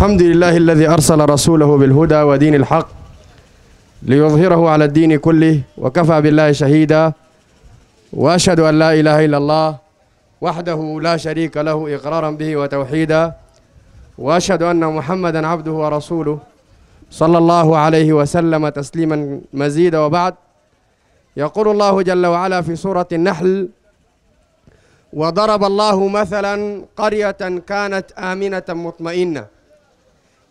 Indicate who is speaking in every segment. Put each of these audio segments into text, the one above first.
Speaker 1: الحمد لله الذي أرسل رسوله بالهدى ودين الحق ليظهره على الدين كله وكفى بالله شهيدا وأشهد أن لا إله إلا الله وحده لا شريك له إقرارا به وتوحيدا وأشهد أن محمدا عبده ورسوله صلى الله عليه وسلم تسليما مزيدا وبعد يقول الله جل وعلا في سورة النحل وضرب الله مثلا قرية كانت آمنة مطمئنة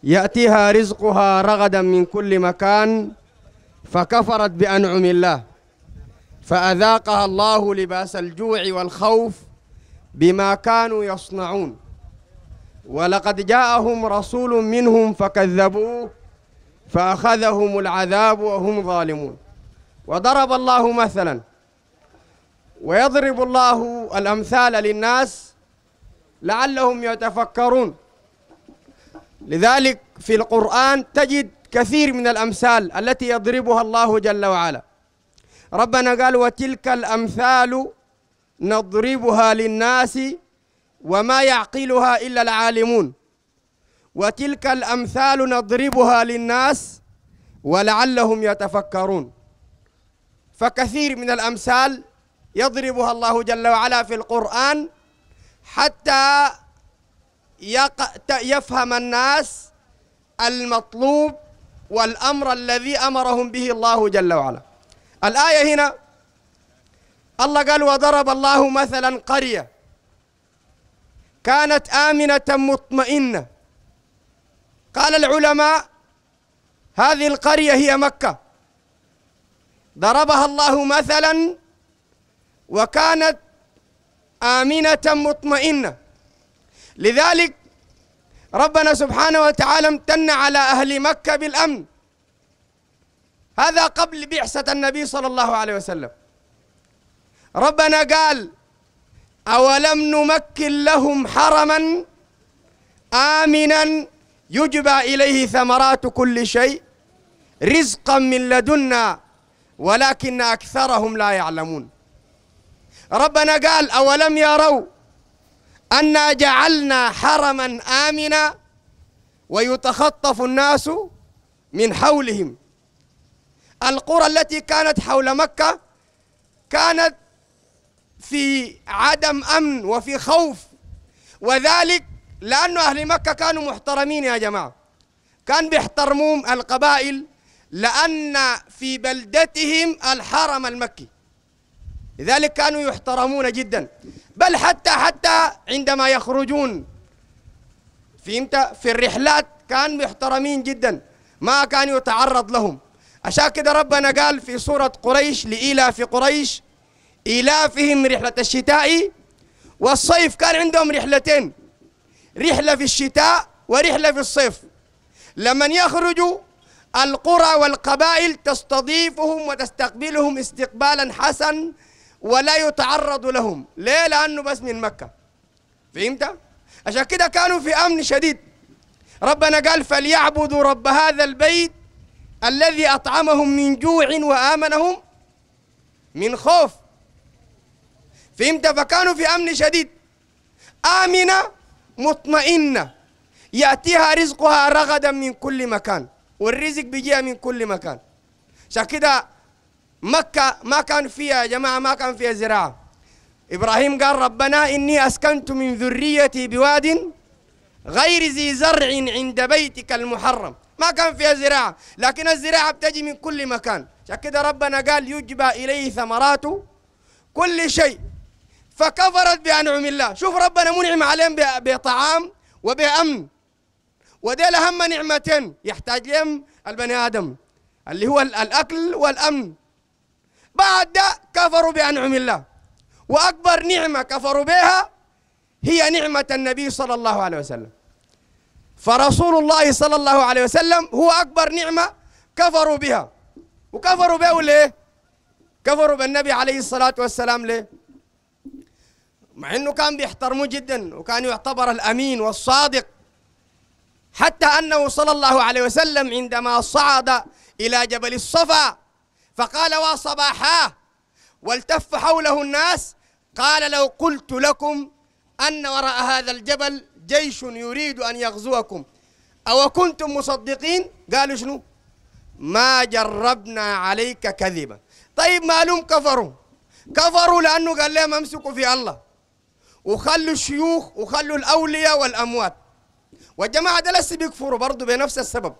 Speaker 1: يأتيها رزقها رغدا من كل مكان فكفرت بأنعم الله فأذاقها الله لباس الجوع والخوف بما كانوا يصنعون ولقد جاءهم رسول منهم فكذبوه فأخذهم العذاب وهم ظالمون وضرب الله مثلا ويضرب الله الأمثال للناس لعلهم يتفكرون لذلك في القرآن تجد كثير من الأمثال التي يضربها الله جل وعلا ربنا قال وتلك الأمثال نضربها للناس وما يعقلها إلا العالمون وتلك الأمثال نضربها للناس ولعلهم يتفكرون فكثير من الأمثال يضربها الله جل وعلا في القرآن حتى يفهم الناس المطلوب والأمر الذي أمرهم به الله جل وعلا الآية هنا الله قال وضرب الله مثلا قرية كانت آمنة مطمئنة قال العلماء هذه القرية هي مكة ضربها الله مثلا وكانت آمنة مطمئنة لذلك ربنا سبحانه وتعالى امتن على أهل مكة بالأمن هذا قبل بعثة النبي صلى الله عليه وسلم ربنا قال أولم نمكن لهم حرما آمنا يجبى إليه ثمرات كل شيء رزقا من لدنا ولكن أكثرهم لا يعلمون ربنا قال أولم يروا أنا جعلنا حرما آمنا ويتخطف الناس من حولهم القرى التي كانت حول مكة كانت في عدم أمن وفي خوف وذلك لأن أهل مكة كانوا محترمين يا جماعة كان بيحترموهم القبائل لأن في بلدتهم الحرم المكي لذلك كانوا يحترمون جدا بل حتى حتى عندما يخرجون فهمت في الرحلات كانوا محترمين جدا ما كان يتعرض لهم عشان كده ربنا قال في سورة قريش لإيلاف قريش إيلافهم رحلة الشتاء والصيف كان عندهم رحلتين رحلة في الشتاء ورحلة في الصيف لما يخرجوا القرى والقبائل تستضيفهم وتستقبلهم استقبالا حسنا ولا يتعرض لهم ليه لأنه بس من مكة فهمت؟ عشان كده كانوا في أمن شديد ربنا قال فليعبدوا رب هذا البيت الذي أطعمهم من جوع وآمنهم من خوف فهمت؟ فكانوا في أمن شديد آمنة مطمئنة يأتيها رزقها رغدا من كل مكان والرزق بيجيها من كل مكان عشان كده مكة ما كان فيها يا جماعة ما كان فيها زراعة إبراهيم قال ربنا إني أسكنت من ذريتي بواد غير ذي زرع عند بيتك المحرم ما كان فيها زراعة لكن الزراعة بتجي من كل مكان عشان كده ربنا قال يجبى إليه ثمرات كل شيء فكفرت بأنعم الله شوف ربنا منعم عليهم بطعام وبأمن وديل أهم نعمتين يحتاج لهم البني آدم اللي هو الأكل والأمن بعد كفروا بأنعم الله وأكبر نعمة كفروا بها هي نعمة النبي صلى الله عليه وسلم فرسول الله صلى الله عليه وسلم هو أكبر نعمة كفروا بها وكفروا به ليه؟ كفروا بالنبي عليه الصلاة والسلام ليه؟ مع أنه كان بيحترموه جدا وكان يعتبر الأمين والصادق حتى أنه صلى الله عليه وسلم عندما صعد إلى جبل الصفا فقال وصباحا والتف حوله الناس قال لو قلت لكم أن وراء هذا الجبل جيش يريد أن يغزوكم أو كنتم مصدقين قالوا شنو ما جربنا عليك كذبا طيب ما لهم كفروا كفروا لأنه قال لهم امسكوا في الله وخلوا الشيوخ وخلوا الأولياء والأموات والجماعة ده لسه بيكفروا برضه بنفس السبب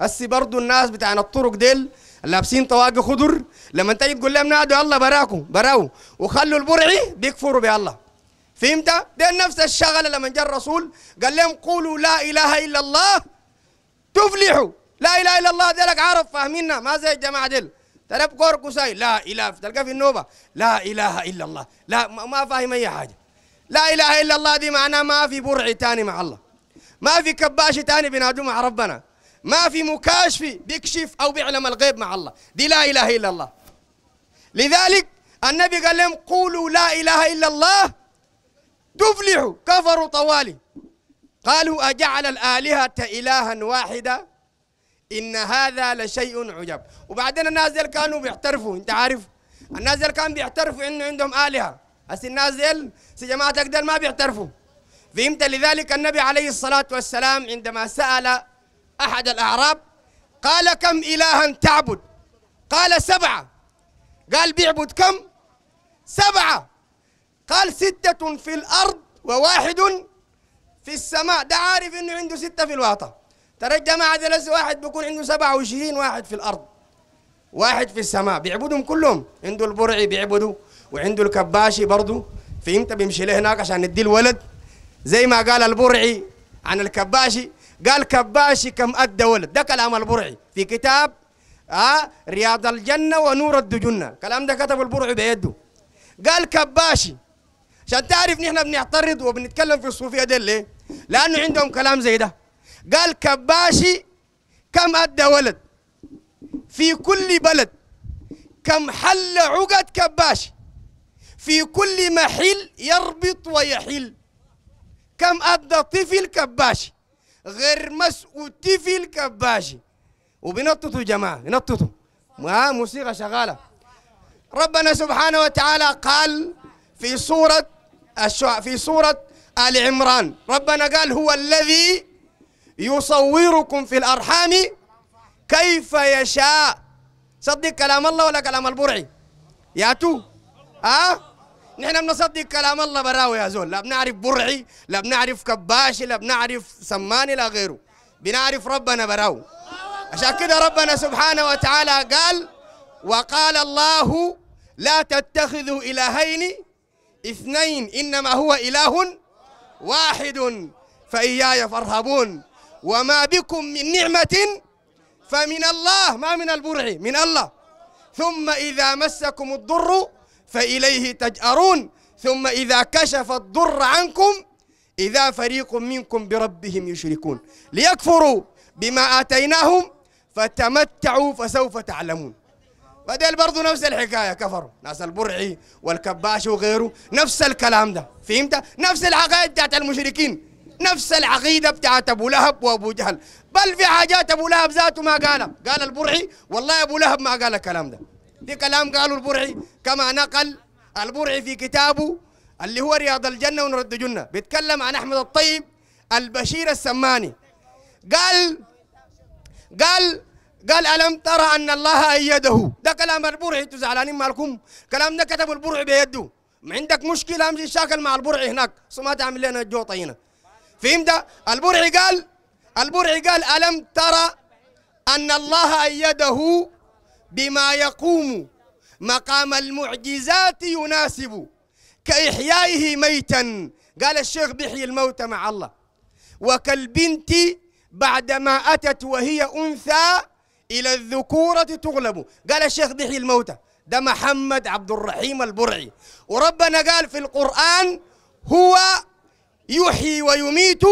Speaker 1: هسي برضه الناس بتاعنا الطرق ديل لابسين طواقي خضر لما تجي تقول لهم نادوا الله براكم براو وخلوا البرعي بيكفروا بالله فهمت؟ ده نفس الشغلة لما جاء الرسول قال لهم قولوا لا إله إلا الله تفلحوا لا إله إلا الله ذلك عارف فاهميننا ما زي الجماعة ديل ترى بكور كوساي لا إله تلقى في النوبة لا إله إلا الله لا ما فاهم أي حاجة لا إله إلا الله دي معناه ما في برعي تاني مع الله ما في كباش تاني بينادوا مع ربنا ما في مكاشف بيكشف أو بيعلم الغيب مع الله دي لا إله إلا الله لذلك النبي قال لهم قولوا لا إله إلا الله تفلحوا كفروا طوالي قالوا أجعل الآلهة إلها واحدة إن هذا لشيء عجب وبعدين الناس ديل كانوا بيعترفوا أنت عارف الناس ديل كانوا بيعترفوا إنه عندهم آلهة بس الناس ديل جماعتك ديل ما بيعترفوا فهمت لذلك النبي عليه الصلاة والسلام عندما سأل أحد الأعراب قال كم إلها تعبد قال سبعة قال بيعبد كم سبعة قال ستة في الأرض وواحد في السماء ده عارف إنه عنده ستة في الواطة ترى الجماعة ده واحد بيكون عنده سبعة وعشرين واحد في الأرض واحد في السماء بيعبدهم كلهم عنده البرعي بيعبده وعنده الكباشي برضه فهمت بيمشي له هناك عشان ندي الولد زي ما قال البرعي عن الكباشي قال كباشي كم أدى ولد ده كلام البرعي في كتاب آه رياض الجنة ونور الدجنة كلام ده كتبه البرعي بيده قال كباشي عشان تعرف نحن بنعترض وبنتكلم في الصوفية دي ليه لأنه عندهم كلام زي ده قال كباشي كم أدى ولد في كل بلد كم حل عقد كباشي في كل محل يربط ويحل كم أدى طفل كباشي غير مسؤول وتيفي الكباشي وبنططوا جماعة بنططوا ما موسيقى شغالة ربنا سبحانه وتعالى قال في سورة في سورة آل عمران ربنا قال هو الذي يصوركم في الأرحام كيف يشاء صدق كلام الله ولا كلام البرعي يا تو ها أه؟ نحن بنصدق كلام الله براوي يا زول لا بنعرف برعي لا بنعرف كباشي لا بنعرف سماني لا غيره بنعرف ربنا براو عشان كده ربنا سبحانه وتعالى قال وقال الله لا تتخذوا إلهين اثنين إنما هو إله واحد فإياي فارهبون وما بكم من نعمة فمن الله ما من البرع من الله ثم إذا مسكم الضر فإليه تجأرون ثم إذا كشف الضر عنكم إذا فريق منكم بربهم يشركون ليكفروا بما آتيناهم فتمتعوا فسوف تعلمون بدل برضو نفس الحكاية كفروا ناس البرعي والكباش وغيره نفس الكلام ده فهمت نفس العقائد بتاعت المشركين نفس العقيدة بتاعت أبو لهب وأبو جهل بل في حاجات أبو لهب ذاته ما قالها قال البرعي والله أبو لهب ما قال الكلام ده دي كلام قاله البرعي كما نقل البرعي في كتابه اللي هو رياض الجنة ونرد جنة بيتكلم عن أحمد الطيب البشير السماني قال قال قال ألم ترى أن الله أيده ده كلام البرعي انتوا زعلانين مالكم كلام ده كتبه البرعي بيده عندك مشكلة امشي شاكل مع البرعي هناك ما تعمل لنا الجو طينة فهمت ده البرعي قال البرعي قال ألم ترى أن الله أيده بما يقوم مقام المعجزات يناسب كإحيائه ميتا قال الشيخ بيحيي الموت مع الله وكالبنت بعدما أتت وهي أنثى إلى الذكورة تغلب قال الشيخ بيحيي الموتى ده محمد عبد الرحيم البرعي وربنا قال في القرآن هو يحيي ويميت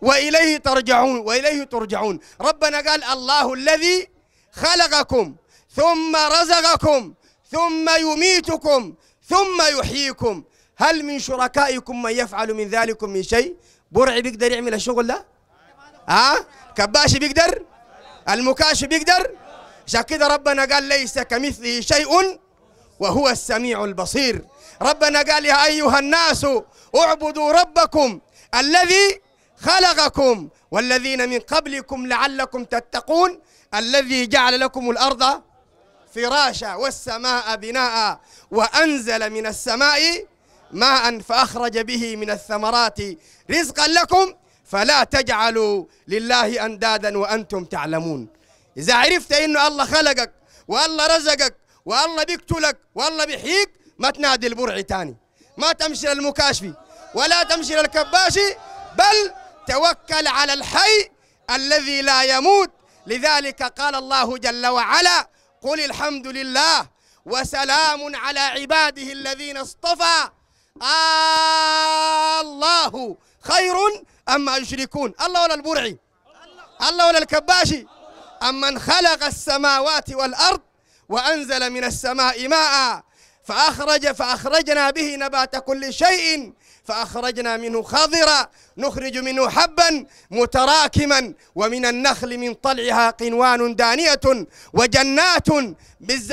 Speaker 1: وإليه ترجعون وإليه ترجعون ربنا قال الله الذي خلقكم ثم رزقكم ثم يميتكم ثم يحييكم هل من شركائكم من يفعل من ذلكم من شيء برعي بيقدر يعمل الشغل ده ها أه؟ كباشي بيقدر المكاشي بيقدر عشان كده ربنا قال ليس كمثله شيء وهو السميع البصير ربنا قال يا أيها الناس اعبدوا ربكم الذي خلقكم والذين من قبلكم لعلكم تتقون الذي جعل لكم الأرض فراشا والسماء بناء وأنزل من السماء ماء فأخرج به من الثمرات رزقا لكم فلا تجعلوا لله أندادا وأنتم تعلمون إذا عرفت إنه الله خلقك والله رزقك والله بيقتلك والله بيحييك ما تنادي البرعي تاني ما تمشي للمكاشفي ولا تمشي للكباشي بل توكل على الحي الذي لا يموت لذلك قال الله جل وعلا قل الحمد لله وسلام على عباده الذين اصطفى آه الله خير أما يشركون الله ولا البرعي الله ولا الكباشي أمن خلق السماوات والأرض وأنزل من السماء ماء فأخرج فأخرجنا به نبات كل شيء فأخرجنا منه خضرا نخرج منه حبا متراكما ومن النخل من طلعها قنوان دانية وجنات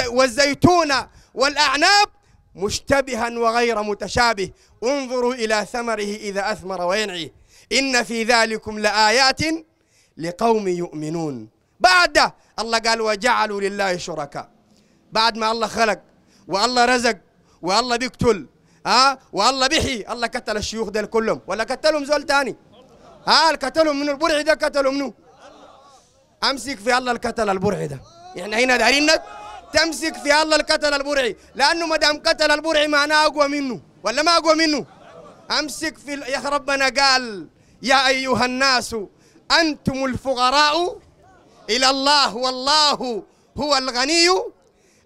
Speaker 1: والزيتون والأعناب مشتبها وغير متشابه انظروا إلى ثمره إذا أثمر وينعي إن في ذلكم لآيات لقوم يؤمنون بعد الله قال وجعلوا لله شركاء بعد ما الله خلق والله رزق والله بيقتل ها والله بيحي الله قتل الشيوخ دول كلهم ولا قتلهم زول ثاني ها قتلهم من البرعي ده قتلهم منو امسك في الله القتل البرعي ده احنا هنا دارين تمسك في الله القتل البرعي لانه ما دام قتل البرعي معناه اقوى منه ولا ما اقوى منه امسك في يا ربنا قال يا ايها الناس انتم الفقراء الى الله والله هو الغني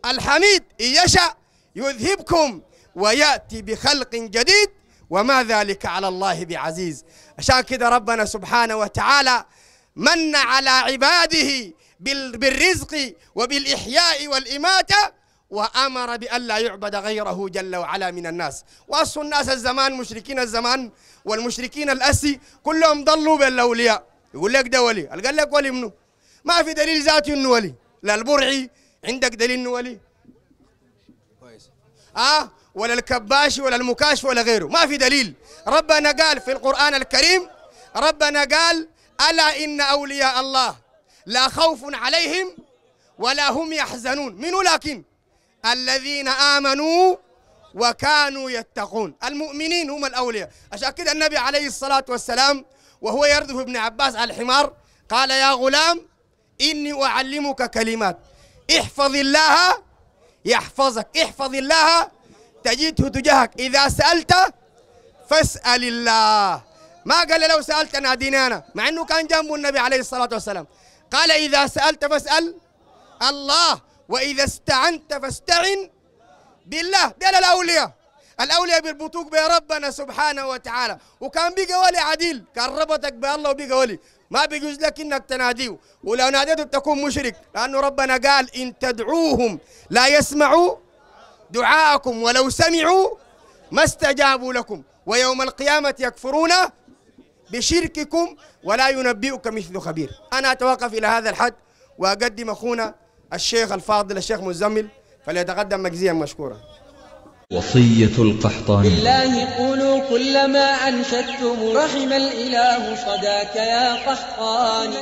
Speaker 1: الحميد ان يشاء يذهبكم ويأتي بخلق جديد وما ذلك على الله بعزيز عشان كده ربنا سبحانه وتعالى من على عباده بالرزق وبالإحياء والإماتة وأمر بأن لا يعبد غيره جل وعلا من الناس وأصل الناس الزمان مشركين الزمان والمشركين الأسي كلهم ضلوا بالأولياء يقول لك ده ولي قال لك ولي منه ما في دليل ذاتي انه ولي لا البرعي عندك دليل انه ولي كويس اه ولا الكباش ولا المكاش ولا غيره ما في دليل ربنا قال في القرآن الكريم ربنا قال ألا إن أولياء الله لا خوف عليهم ولا هم يحزنون من لكن الذين آمنوا وكانوا يتقون المؤمنين هم الأولياء عشان كده النبي عليه الصلاة والسلام وهو يردف ابن عباس على الحمار قال يا غلام إني أعلمك كلمات احفظ الله يحفظك احفظ الله تجده تجاهك إذا سألت فاسأل الله ما قال لو سألت ناديني أنا مع أنه كان جنبه النبي عليه الصلاة والسلام قال إذا سألت فاسأل الله وإذا استعنت فاستعن بالله دي الأولياء الأولياء بيربطوك بربنا سبحانه وتعالى وكان ولي عديل كان ربطك بالله ولي ما بيجوز لك انك تناديه ولو ناديته تكون مشرك لانه ربنا قال ان تدعوهم لا يسمعوا دعاءكم ولو سمعوا ما استجابوا لكم ويوم القيامة يكفرون بشرككم ولا ينبئك مثل خبير أنا أتوقف إلى هذا الحد وأقدم أخونا الشيخ الفاضل الشيخ مزمل فليتقدم مجزيا مشكورا وصية القحطاني بالله قولوا كلما أنشدتم رحم الإله صداك يا قحطاني